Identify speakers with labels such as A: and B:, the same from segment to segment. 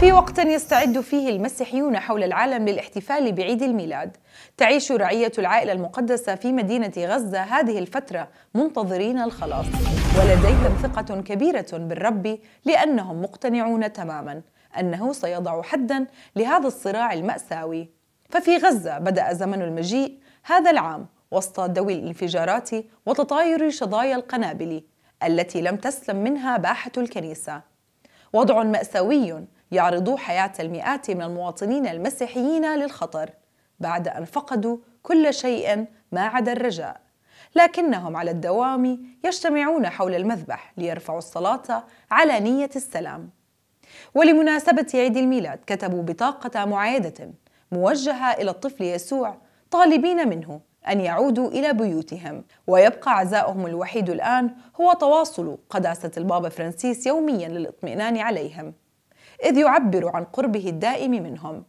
A: في وقت يستعد فيه المسيحيون حول العالم للاحتفال بعيد الميلاد تعيش رعية العائلة المقدسة في مدينة غزة هذه الفترة منتظرين الخلاص ولديهم ثقة كبيرة بالرب لأنهم مقتنعون تماما أنه سيضع حدا لهذا الصراع المأساوي ففي غزة بدأ زمن المجيء هذا العام وسط دوي الانفجارات وتطاير شظايا القنابل التي لم تسلم منها باحة الكنيسة وضع مأساوي يعرضوا حياة المئات من المواطنين المسيحيين للخطر بعد أن فقدوا كل شيء ما عدا الرجاء لكنهم على الدوام يجتمعون حول المذبح ليرفعوا الصلاة على نية السلام ولمناسبة عيد الميلاد كتبوا بطاقة معايدة موجهة إلى الطفل يسوع طالبين منه أن يعودوا إلى بيوتهم ويبقى عزاؤهم الوحيد الآن هو تواصل قداسة البابا فرانسيس يوميا للإطمئنان عليهم إذ يعبر عن قربه الدائم منهم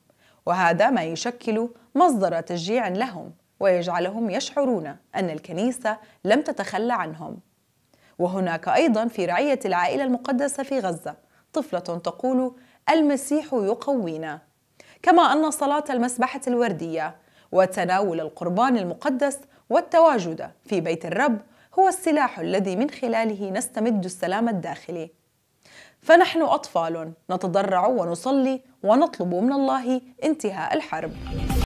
A: وهذا ما يشكل مصدر تشجيع لهم ويجعلهم يشعرون أن الكنيسة لم تتخلى عنهم وهناك أيضا في رعية العائلة المقدسة في غزة طفلة تقول المسيح يقوينا كما أن صلاة المسبحة الوردية وتناول القربان المقدس والتواجد في بيت الرب هو السلاح الذي من خلاله نستمد السلام الداخلي فنحن أطفال نتضرع ونصلي ونطلب من الله انتهاء الحرب